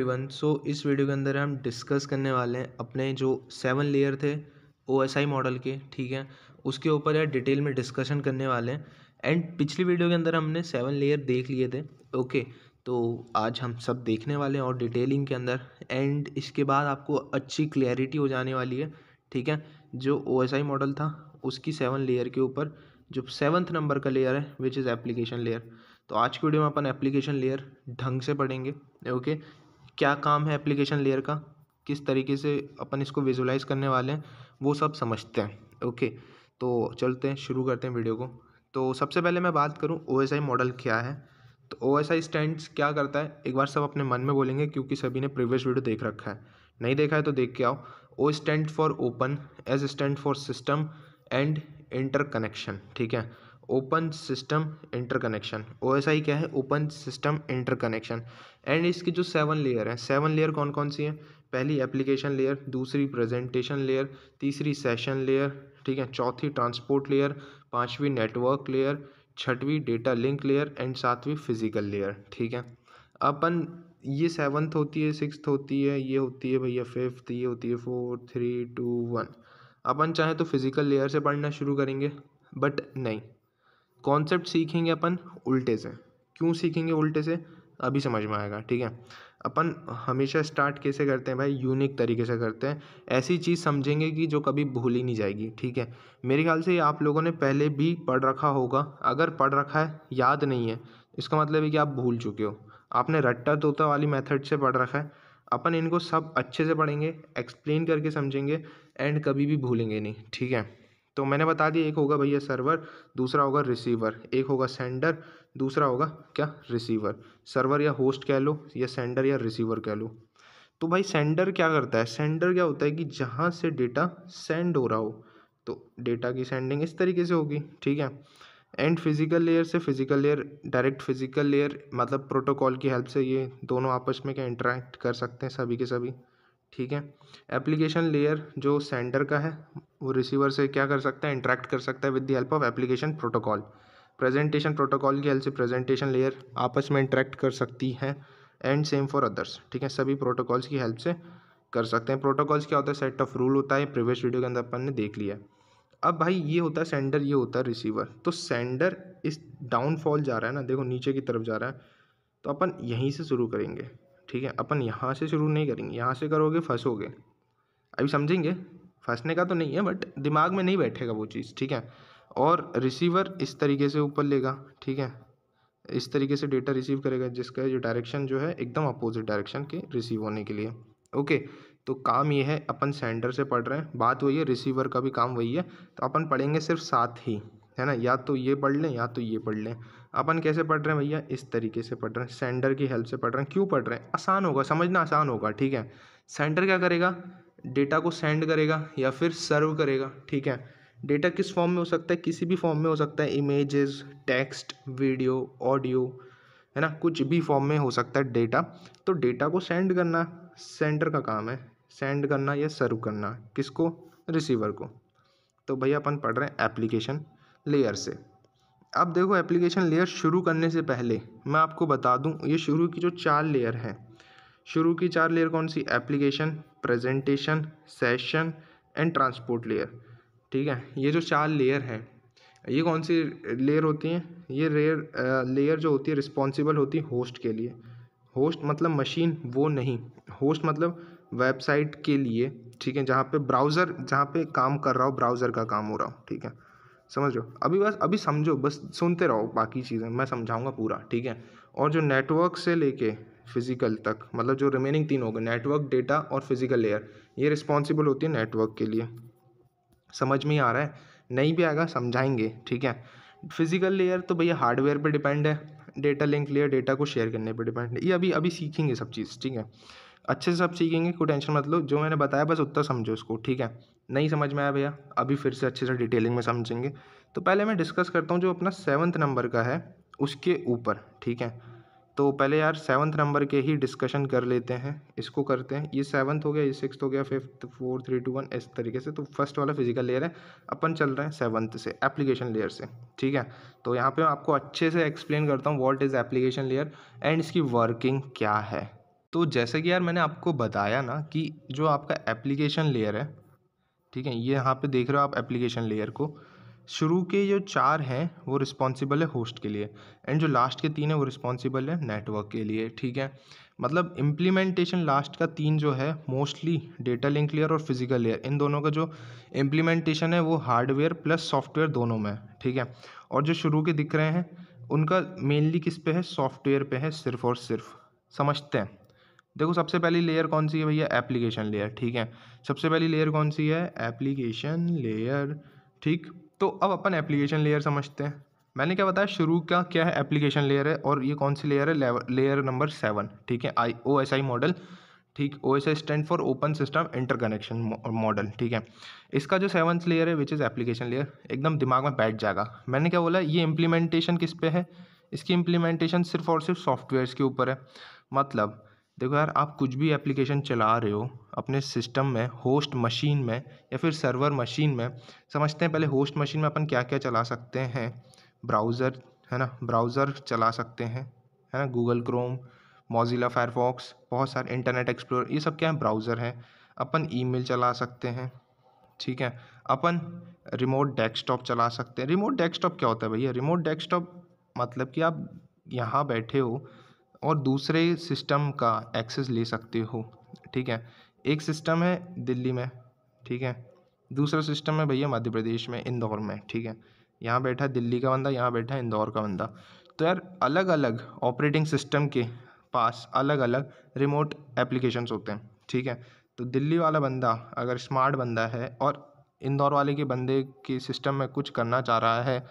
everyone so इस video के अंदर हम डिस्कस करने वाले हैं अपने जो सेवन लेयर थे ओएसआई मॉडल के ठीक है उसके ऊपर या डिटेल में डिस्कशन करने वाले हैं एंड पिछली वीडियो के अंदर हमने सेवन लेयर देख लिए थे ओके तो आज हम सब देखने वाले हैं और डिटेलिंग के अंदर एंड इसके बाद आपको अच्छी क्लैरिटी हो जाने वाली है ठीक है जो ओ मॉडल था उसकी सेवन लेयर के ऊपर जो सेवन्थ नंबर का लेयर है विच इज़ एप्लीकेशन लेयर तो आज की वीडियो में अपन एप्लीकेशन लेयर ढंग से पढ़ेंगे ओके क्या काम है एप्लीकेशन लेयर का किस तरीके से अपन इसको विजुलाइज करने वाले हैं वो सब समझते हैं ओके तो चलते हैं शुरू करते हैं वीडियो को तो सबसे पहले मैं बात करूँ ओ मॉडल क्या है तो ओ एस आई स्टैंड्स क्या करता है एक बार सब अपने मन में बोलेंगे क्योंकि सभी ने प्रीवियस वीडियो देख रखा है नहीं देखा है तो देख के आओ O stand for open S stand for system and interconnection ठीक है open system interconnection O S I क्या है ओपन सिस्टम इंटरकनेक्शन एंड इसकी जो सेवन लेयर हैं सेवन लेयर कौन कौन सी हैं पहली एप्लीकेशन लेयर दूसरी प्रेजेंटेशन लेयर तीसरी सेशन लेयर ठीक है चौथी ट्रांसपोर्ट लेयर पांचवी नेटवर्क लेयर छठवीं डेटा लिंक लेयर एंड सातवीं फिजिकल लेयर ठीक है अपन ये सेवन्थ होती है सिक्स होती है ये होती है भैया फिफ्थ ये होती है फोर थ्री टू वन अपन चाहें तो फिज़िकल लेयर से पढ़ना शुरू करेंगे बट नहीं कॉन्सेप्ट सीखेंगे अपन उल्टे से क्यों सीखेंगे उल्टे से अभी समझ में आएगा ठीक है अपन हमेशा स्टार्ट कैसे करते हैं भाई यूनिक तरीके से करते हैं ऐसी चीज़ समझेंगे कि जो कभी भूली नहीं जाएगी ठीक है मेरे ख्याल से आप लोगों ने पहले भी पढ़ रखा होगा अगर पढ़ रखा है याद नहीं है इसका मतलब है कि आप भूल चुके हो आपने रट्टा तोता वाली मेथड से पढ़ रखा है अपन इनको सब अच्छे से पढ़ेंगे एक्सप्लेन करके समझेंगे एंड कभी भी भूलेंगे नहीं ठीक है तो मैंने बता दिया एक होगा भैया सर्वर दूसरा होगा रिसीवर एक होगा सेंडर दूसरा होगा क्या रिसीवर सर्वर या होस्ट कह लो या सेंडर या रिसीवर कह लो तो भाई सेंडर क्या करता है सेंडर क्या होता है कि जहाँ से डेटा सेंड हो रहा हो तो डेटा की सेंडिंग इस तरीके से होगी ठीक है एंड फिजिकल लेयर से physical layer direct physical layer मतलब प्रोटोकॉल की हेल्प से ये दोनों आपस में क्या इंटरेक्ट कर सकते हैं सभी के सभी ठीक है एप्लीकेशन लेयर जो सेंडर का है वो रिसीवर से क्या कर सकता है इंटरेक्ट कर सकता है with the help of application protocol presentation protocol की हेल्प से प्रेजेंटेशन लेयर आपस में इंटरेक्ट कर सकती है एंड सेम फॉर अदर्स ठीक है सभी प्रोटोकॉल्स की हेल्प से कर सकते हैं प्रोटोकॉल्स क्या होता है सेट ऑफ रूल होता है प्रीवियस वीडियो के अंदर अपन ने देख लिया अब भाई ये होता है सेंडर ये होता है रिसीवर तो सेंडर इस डाउनफॉल जा रहा है ना देखो नीचे की तरफ जा रहा है तो अपन यहीं से शुरू करेंगे ठीक है अपन यहाँ से शुरू नहीं करेंगे यहाँ से करोगे फंसोगे अभी समझेंगे फंसने का तो नहीं है बट दिमाग में नहीं बैठेगा वो चीज़ ठीक है और रिसीवर इस तरीके से ऊपर लेगा ठीक है इस तरीके से डेटा रिसीव करेगा जिसका जो डायरेक्शन जो है एकदम अपोजिट डायरेक्शन के रिसीव होने के लिए ओके तो काम ये है अपन सेंटर से पढ़ रहे हैं बात वही है रिसीवर का भी काम वही है तो अपन पढ़ेंगे सिर्फ साथ ही है ना या तो ये पढ़ लें या तो ये पढ़ लें अपन कैसे पढ़ रहे हैं भैया इस तरीके से पढ़ रहे हैं सेंटर की हेल्प से पढ़ रहे हैं क्यों पढ़ रहे हैं आसान होगा समझना आसान होगा ठीक है सेंटर क्या करेगा डेटा को सेंड करेगा या फिर सर्व करेगा ठीक है डेटा किस फॉर्म में हो सकता है किसी भी फॉर्म में हो सकता है इमेजेस टेक्स्ट वीडियो ऑडियो है ना कुछ भी फॉर्म में हो सकता है डेटा तो डेटा को सेंड करना सेंडर का काम है सेंड करना या सर्व करना किसको रिसीवर को तो भैया अपन पढ़ रहे हैं एप्लीकेशन लेयर से अब देखो एप्लीकेशन लेयर शुरू करने से पहले मैं आपको बता दूं ये शुरू की जो चार लेयर हैं शुरू की चार लेयर कौन सी application presentation session and transport layer ठीक है ये जो चार लेयर हैं ये कौन सी लेयर होती हैं ये रेयर लेयर जो होती है रिस्पॉन्सिबल होती है होस्ट के लिए होस्ट मतलब मशीन वो नहीं होस्ट मतलब वेबसाइट के लिए ठीक है जहाँ पे ब्राउज़र जहाँ पे काम कर रहा हो ब्राउज़र का काम हो रहा हो ठीक है समझ लो अभी बस अभी समझो बस सुनते रहो बाकी चीज़ें मैं समझाऊंगा पूरा ठीक है और जो नेटवर्क से लेके फिजिकल तक मतलब जो रिमेनिंग तीन हो गए नेटवर्क डेटा और फिजिकल लेयर ये रिस्पॉन्सिबल होती है नेटवर्क के लिए समझ में ही आ रहा है नहीं भी आएगा समझाएंगे ठीक है फिजिकल लेयर तो भैया हार्डवेयर पे डिपेंड है डेटा लिंक लेयर डेटा को शेयर करने पे डिपेंड है ये अभी अभी सीखेंगे सब चीज़ ठीक है अच्छे से सब सीखेंगे कोई टेंशन मतलब जो मैंने बताया बस उतना समझो इसको ठीक है नहीं समझ में आया भैया अभी फिर से अच्छे से डिटेलिंग में समझेंगे तो पहले मैं डिस्कस करता हूँ जो अपना सेवन्थ नंबर का है उसके ऊपर ठीक है तो पहले यार सेवन्थ नंबर के ही डिस्कशन कर लेते हैं इसको करते हैं ये सेवन्थ हो गया ये सिक्स हो गया fifth fourth three two one इस तरीके से तो फर्स्ट वाला फिजिकल लेयर है अपन चल रहे हैं सेवन्थ से एप्लीकेशन लेयर से ठीक है तो यहाँ पे मैं आपको अच्छे से एक्सप्लेन करता हूँ what is application layer and इसकी वर्किंग क्या है तो जैसे कि यार मैंने आपको बताया ना कि जो आपका एप्लीकेशन लेयर है ठीक है ये यहाँ पे देख रहे हो आप एप्लीकेशन लेयर को शुरू के जो चार हैं वो रिस्पॉन्सिबल है होस्ट के लिए एंड जो लास्ट के तीन है वो रिस्पॉन्सिबल है नेटवर्क के लिए ठीक है मतलब इम्प्लीमेंटेशन लास्ट का तीन जो है मोस्टली डेटा लिंक लेयर और फिजिकल लेयर इन दोनों का जो इम्प्लीमेंटेशन है वो हार्डवेयर प्लस सॉफ्टवेयर दोनों में ठीक है और जो शुरू के दिख रहे हैं उनका मेनली किस पे है सॉफ्टवेयर पे है सिर्फ और सिर्फ समझते हैं देखो सबसे पहली लेयर कौन सी है भैया एप्लीकेशन लेयर ठीक है सबसे पहली लेयर कौन सी है एप्लीकेशन लेयर ठीक तो अब अपन एप्लीकेशन लेयर समझते हैं मैंने क्या बताया शुरू का क्या है एप्लीकेशन लेयर है और ये कौन सी लेयर है लेयर नंबर सेवन ठीक है I O S I model ठीक O S I stand for open system interconnection model ठीक है इसका जो सेवन्थ लेयर है विच इज़ एप्लीकेशन लेयर एकदम दिमाग में बैठ जाएगा मैंने क्या बोला ये इम्प्लीमेंटेशन किस पे है इसकी इम्प्लीमेंटेशन सिर्फ और सिर्फ सॉफ्टवेयर के ऊपर है मतलब देखो यार आप कुछ भी एप्लीकेशन चला रहे हो अपने सिस्टम में होस्ट मशीन में या फिर सर्वर मशीन में समझते हैं पहले होस्ट मशीन में अपन क्या क्या चला सकते हैं ब्राउज़र है ना ब्राउज़र चला सकते हैं है ना गूगल क्रोम मोजिला फायरफॉक्स बहुत सारे इंटरनेट एक्सप्लोर ये सब क्या है ब्राउज़र हैं अपन ईमेल चला सकते हैं ठीक है अपन रिमोट डेस्कटॉप चला सकते हैं रिमोट डेस्कटॉप क्या होता है भैया रिमोट डेस्कटॉप मतलब कि आप यहाँ बैठे हो और दूसरे सिस्टम का एक्सेस ले सकते हो ठीक है एक सिस्टम है दिल्ली में ठीक है दूसरा सिस्टम है भैया मध्य प्रदेश में इंदौर में ठीक है यहाँ बैठा दिल्ली का बंदा यहाँ बैठा इंदौर का बंदा तो यार अलग अलग ऑपरेटिंग सिस्टम के पास अलग अलग रिमोट एप्लीकेशंस होते हैं ठीक है तो दिल्ली वाला बंदा अगर स्मार्ट बंदा है और इंदौर वाले के बंदे के सिस्टम में कुछ करना चाह रहा है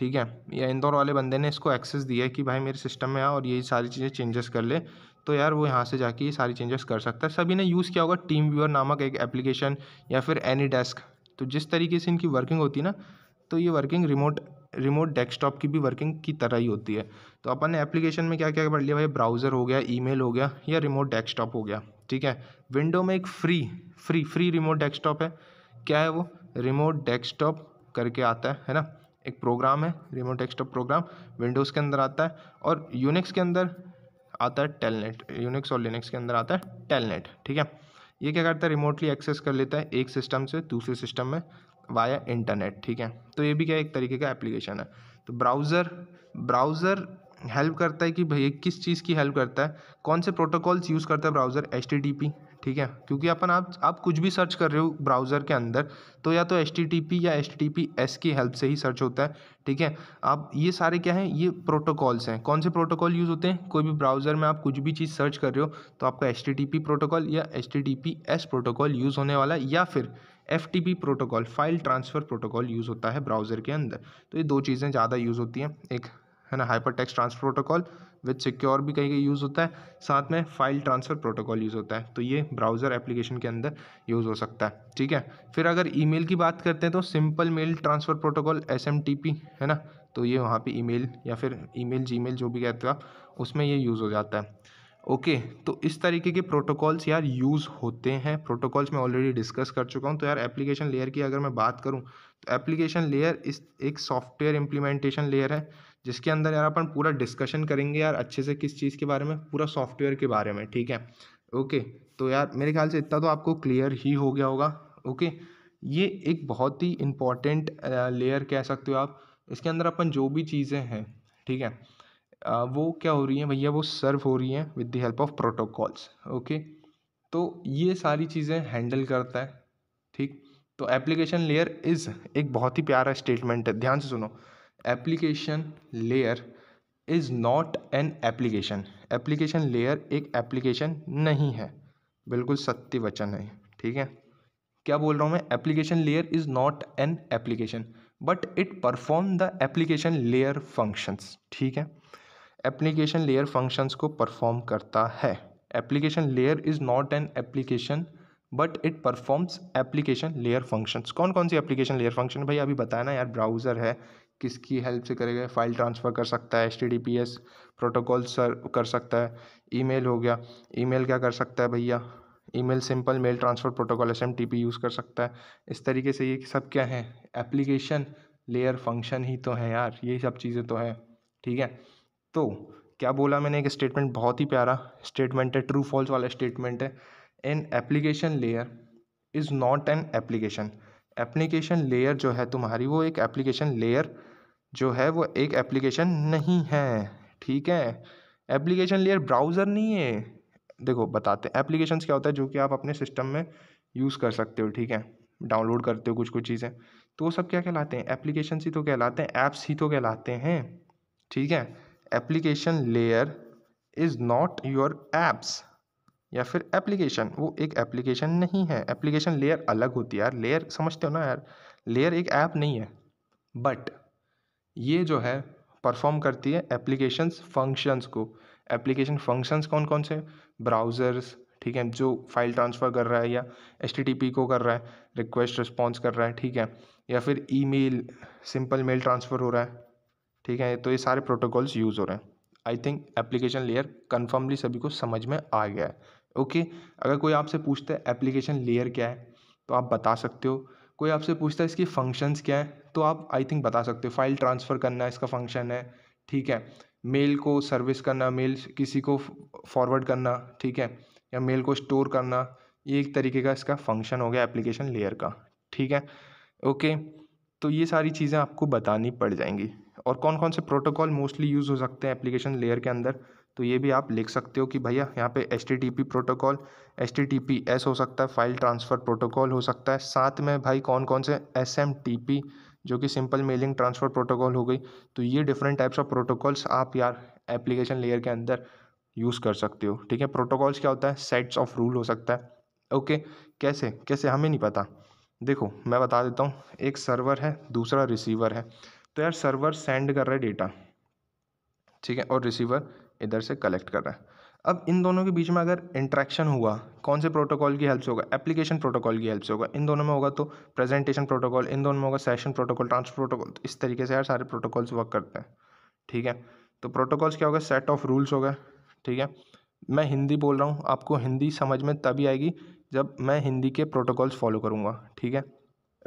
ठीक है या इंदौर वाले बंदे ने इसको एक्सेस दिया है कि भाई मेरे सिस्टम में आ और यही सारी चीज़ें चेंजेस कर ले तो यार वो यहाँ से जाके ये सारी चेंजेस कर सकता है सभी ने यूज़ किया होगा टीम व्यूअर नामक एक एप्लीकेशन या फिर एनी डेस्क तो जिस तरीके से इनकी वर्किंग होती ना तो ये वर्किंग रिमोट रिमोट डेस्कटॉप की भी वर्किंग की तरह ही होती है तो अपन ने एप्लीकेशन में क्या क्या पढ़ लिया भाई ब्राउज़र हो गया ईमेल हो गया या रिमोट डेस्कटॉप हो गया ठीक है विंडो में एक free free free remote desktop है क्या है वो रिमोट डेस्कटॉप करके आता है है ना एक प्रोग्राम है रिमोट डेस्कटॉप प्रोग्राम विंडोज़ के अंदर आता है और यूनिक्स के अंदर आता है टेलनेट यूनिक्स और लिनक्स के अंदर आता है टेलनेट ठीक है ये क्या करता है रिमोटली एक्सेस कर लेता है एक सिस्टम से दूसरे सिस्टम में वाया इंटरनेट ठीक है तो ये भी क्या एक तरीके का एप्लीकेशन है तो ब्राउज़र ब्राउज़र हेल्प करता है कि भैया किस चीज़ की हेल्प करता है कौन से प्रोटोकॉल्स यूज़ करता है browser H T T P ठीक है क्योंकि अपन आप आप कुछ भी सर्च कर रहे हो ब्राउज़र के अंदर तो या तो एच या एच की हेल्प से ही सर्च होता है ठीक है आप ये सारे क्या हैं ये प्रोटोकॉल्स हैं कौन से प्रोटोकॉल यूज़ होते हैं कोई भी ब्राउज़र में आप कुछ भी चीज़ सर्च कर रहे हो तो आपका एच प्रोटोकॉल या एच प्रोटोकॉल यूज़ होने वाला है या फिर F T P protocol file transfer protocol use होता है ब्राउज़र के अंदर तो ये दो चीज़ें ज़्यादा यूज़ होती हैं एक है ना hyper text transfer protocol with secure भी कहीं कहीं यूज़ होता है साथ में फाइल ट्रांसफ़र प्रोटोकॉल यूज़ होता है तो ये ब्राउज़र एप्लीकेशन के अंदर यूज़ हो सकता है ठीक है फिर अगर ईमेल की बात करते हैं तो simple mail transfer protocol S है ना तो ये वहाँ पर ई या फिर ई मेल जो भी कहते हो आप उसमें ये यूज़ हो जाता है ओके okay, तो इस तरीके के प्रोटोकॉल्स यार यूज़ होते हैं प्रोटोकॉल्स मैं ऑलरेडी डिस्कस कर चुका हूँ तो यार एप्लीकेशन लेयर की अगर मैं बात करूँ तो एप्लीकेशन लेयर इस एक सॉफ्टवेयर इम्प्लीमेंटेशन लेयर है जिसके अंदर यार अपन पूरा डिस्कशन करेंगे यार अच्छे से किस चीज़ के बारे में पूरा सॉफ्टवेयर के बारे में ठीक है ओके तो यार मेरे ख्याल से इतना तो आपको क्लियर ही हो गया होगा ओके ये एक बहुत ही इम्पॉर्टेंट लेयर कह सकते हो आप इसके अंदर अपन जो भी चीज़ें हैं ठीक है आ, वो क्या हो रही हैं भैया वो सर्व हो रही हैं with the help of protocols okay तो ये सारी चीज़ें हैंडल करता है ठीक तो एप्लीकेशन लेयर इज़ एक बहुत ही प्यारा स्टेटमेंट है ध्यान से सुनो application layer is not an application application layer एक एप्लीकेशन नहीं है बिल्कुल सत्य वचन है ठीक है क्या बोल रहा हूँ मैं application layer is not an application but it perform the application layer functions ठीक है एप्लीकेशन लेयर फंक्शंस को परफॉर्म करता है application layer is not an application but it performs application layer functions कौन कौन सी एप्लीकेशन लेयर फंक्शन भाई अभी बताया ना यार ब्राउज़र है किसकी हेल्प से करेगा फ़ाइल ट्रांसफ़र कर सकता है H T D P S protocol sir कर सकता है ईमेल हो गया ईमेल क्या कर सकता है भैया email simple mail transfer protocol S M T P use कर सकता है इस तरीके से ये सब क्या है एप्लीकेशन लेयर फंक्शन ही तो है यार ये सब चीज़ें तो हैं ठीक है तो क्या बोला मैंने एक स्टेटमेंट बहुत ही प्यारा स्टेटमेंट है ट्रू फॉल्स वाला स्टेटमेंट है an application layer is not an application application layer जो है तुम्हारी वो एक एप्लीकेशन लेयर जो है वो एक एप्लीकेशन नहीं है ठीक है एप्लीकेशन लेयर ब्राउज़र नहीं है देखो बताते हैं एप्लीकेशन क्या होता है जो कि आप अपने सिस्टम में यूज़ कर सकते हो ठीक है डाउनलोड करते हो कुछ कुछ चीज़ें तो वो सब क्या कहलाते हैं एप्लीकेशन ही तो कहलाते हैं ऐप्स ही तो कहलाते हैं ठीक है application layer is not your apps या फिर एप्लीकेशन वो एक एप्लीकेशन नहीं है एप्लीकेशन लेयर अलग होती है यार लेयर समझते हो ना यार लेयर एक ऐप नहीं है बट ये जो है परफॉर्म करती है एप्लीकेशंस फंक्शंस को एप्लीकेशन फंक्शंस कौन कौन से ब्राउज़र्स ठीक है जो फाइल ट्रांसफ़र कर रहा है या एच को कर रहा है रिक्वेस्ट रिस्पॉन्स कर रहा है ठीक है या फिर ईमेल सिंपल मेल ट्रांसफ़र हो रहा है ठीक है तो ये सारे प्रोटोकॉल्स यूज़ हो रहे हैं I think application layer confirmly सभी को समझ में आ गया है ओके अगर कोई आपसे पूछता है एप्लीकेशन लेयर क्या है तो आप बता सकते हो कोई आपसे पूछता है इसकी फंक्शंस क्या है तो आप आई थिंक बता सकते हो फाइल ट्रांसफ़र करना इसका फंक्शन है ठीक है मेल को सर्विस करना मेल किसी को फॉरवर्ड करना ठीक है या मेल को स्टोर करना ये एक तरीके का इसका फंक्शन हो गया एप्लीकेशन लेयर का ठीक है ओके तो ये सारी चीज़ें आपको बतानी पड़ जाएंगी और कौन कौन से प्रोटोकॉल मोस्टली यूज़ हो सकते हैं एप्लीकेशन लेयर के अंदर तो ये भी आप लिख सकते हो कि भैया यहाँ पे एच प्रोटोकॉल एच हो सकता है फाइल ट्रांसफ़र प्रोटोकॉल हो सकता है साथ में भाई कौन कौन से एस जो कि सिंपल मेलिंग ट्रांसफ़र प्रोटोकॉल हो गई तो ये डिफरेंट टाइप्स ऑफ प्रोटोकॉल्स आप यार एप्लीकेशन लेयर के अंदर यूज़ कर सकते हो ठीक है प्रोटोकॉल्स क्या होता है सेट्स ऑफ रूल हो सकता है ओके कैसे कैसे हमें नहीं पता देखो मैं बता देता हूँ एक सर्वर है दूसरा रिसीवर है तो यार सर्वर सेंड कर रहा है डेटा ठीक है और रिसीवर इधर से कलेक्ट कर रहा है अब इन दोनों के बीच में अगर इंट्रैक्शन हुआ कौन से प्रोटोकॉल की हेल्प से होगा एप्लीकेशन प्रोटोकॉल की हेल्प से होगा इन दोनों में होगा तो प्रेजेंटेशन प्रोटोकॉल इन दोनों में होगा सेशन प्रोटोकॉल ट्रांसफर प्रोटोकॉल इस तरीके से यार सारे प्रोटोकॉल्स वर्क करते हैं ठीक है तो प्रोटोकॉल्स क्या होगा सेट ऑफ रूल्स होगा ठीक है मैं हिंदी बोल रहा हूँ आपको हिंदी समझ में तभी आएगी जब मैं हिंदी के प्रोटोकॉल्स फॉलो करूँगा ठीक है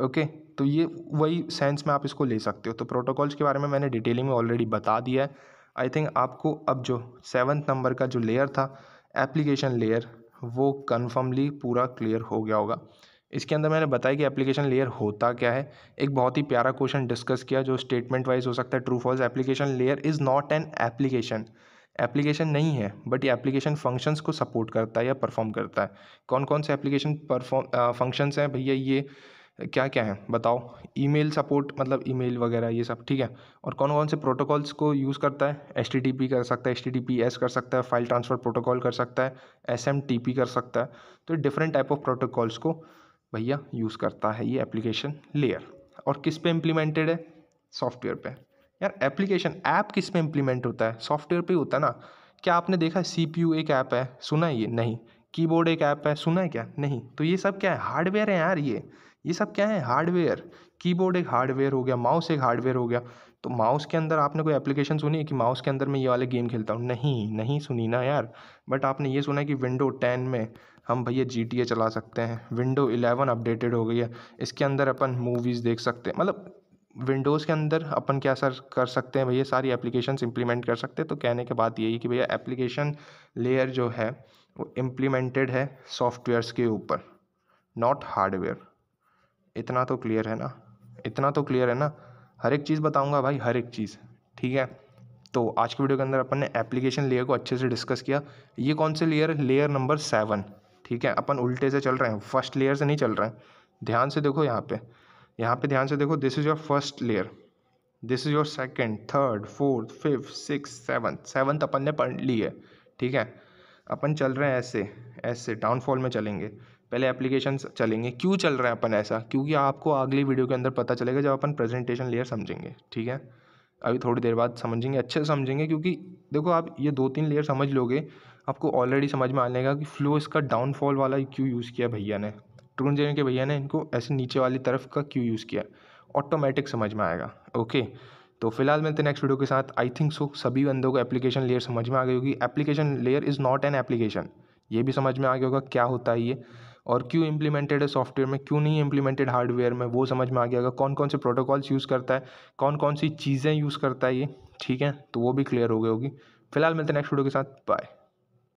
ओके तो ये वही सेंस में आप इसको ले सकते हो तो प्रोटोकॉल्स के बारे में मैंने डिटेलिंग में ऑलरेडी बता दिया है आई थिंक आपको अब जो सेवन्थ नंबर का जो लेयर था एप्लीकेशन लेयर वो कन्फर्मली पूरा क्लियर हो गया होगा इसके अंदर मैंने बताया कि एप्लीकेशन लेयर होता क्या है एक बहुत ही प्यारा क्वेश्चन डिस्कस किया जो स्टेटमेंट वाइज हो सकता है true false application layer is not an application application नहीं है बट ये एप्लीकेशन फंक्शंस को सपोर्ट करता है या परफॉर्म करता है कौन कौन से एप्लीकेशन परफॉर्म फंक्शंस हैं भैया ये क्या क्या है बताओ ईमेल सपोर्ट मतलब ईमेल वगैरह ये सब ठीक है और कौन कौन से प्रोटोकॉल्स को यूज़ करता है एच कर सकता है एस कर सकता है फाइल ट्रांसफ़र प्रोटोकॉल कर सकता है एस कर सकता है तो डिफरेंट टाइप ऑफ प्रोटोकॉल्स को भैया यूज़ करता है ये एप्लीकेशन लेयर और किस पे इम्प्लीमेंटेड है सॉफ्टवेयर पे यार एप्लीकेशन ऐप किस पे इम्प्लीमेंट होता है सॉफ्टवेयर पे ही होता है ना क्या आपने देखा सी पी एक ऐप है सुना है ये नहीं कीबोर्ड एक ऐप है सुना है क्या नहीं तो ये सब क्या है हार्डवेयर है यार ये ये सब क्या है हार्डवेयर कीबोर्ड एक हार्डवेयर हो गया माउस एक हार्डवेयर हो गया तो माउस के अंदर आपने कोई एप्लीकेशन सुनी है कि माउस के अंदर मैं ये वाले गेम खेलता हूँ नहीं नहीं सुनी ना यार बट आपने ये सुना है कि विंडो टेन में हम भैया जी टी ए चला सकते हैं विंडो इलेवन अपडेटेड हो गई है इसके अंदर अपन मूवीज़ देख सकते हैं मतलब विंडोज़ के अंदर अपन क्या सर कर सकते हैं भैया सारी एप्लीकेशन इम्प्लीमेंट कर सकते हैं तो कहने के बाद यही कि भैया एप्लीकेशन लेयर जो है वो इम्प्लीमेंटेड है सॉफ्टवेयर्स के ऊपर नॉट हार्डवेयर इतना तो क्लियर है ना इतना तो क्लियर है ना हर एक चीज़ बताऊंगा भाई हर एक चीज़ ठीक है तो आज की वीडियो के अंदर अपन ने एप्लीकेशन लेयर को अच्छे से डिस्कस किया ये कौन से लेयर लेयर नंबर सेवन ठीक है अपन उल्टे से चल रहे हैं फर्स्ट लेयर से नहीं चल रहे हैं ध्यान से देखो यहाँ पे यहाँ पे ध्यान से देखो this is your first layer this is your second third fourth fifth six seventh seventh अपन ने पढ़ ली है ठीक है अपन चल रहे हैं ऐसे ऐसे डाउनफॉल में चलेंगे पहले एप्लीकेशन चलेंगे क्यों चल रहे हैं अपन ऐसा क्योंकि आपको अगली वीडियो के अंदर पता चलेगा जब अपन प्रेजेंटेशन लेयर समझेंगे ठीक है अभी थोड़ी देर बाद समझेंगे अच्छे से समझेंगे क्योंकि देखो आप ये दो तीन लेयर समझ लोगे आपको ऑलरेडी समझ में आने लगा कि फ्लो इसका डाउनफॉल वाला क्यों यूज़ किया भैया ने ट्रून जेन के भैया ने इनको ऐसे नीचे वाली तरफ का क्यों यूज़ किया ऑटोमेटिक समझ में आएगा ओके तो फिलहाल मिलते नेक्स्ट वीडियो के साथ आई थिंक सो सभी बंदों को एप्लीकेशन लेयर समझ में आ गई होगी application layer is not an application ये भी समझ में आ गया होगा क्या होता है ये और क्यों इम्प्लीमेंटेड है सॉफ्टवेयर में क्यों नहीं इम्प्लीमेंटेड हार्डवेयर में वो समझ में आ गया अगर कौन कौन से प्रोटोकॉल्स यूज़ करता है कौन कौन सी चीज़ें यूज़ करता है ये ठीक है तो वो भी क्लियर हो गई होगी फिलहाल मिलते हैं नेक्स्ट वीडियो के साथ बाय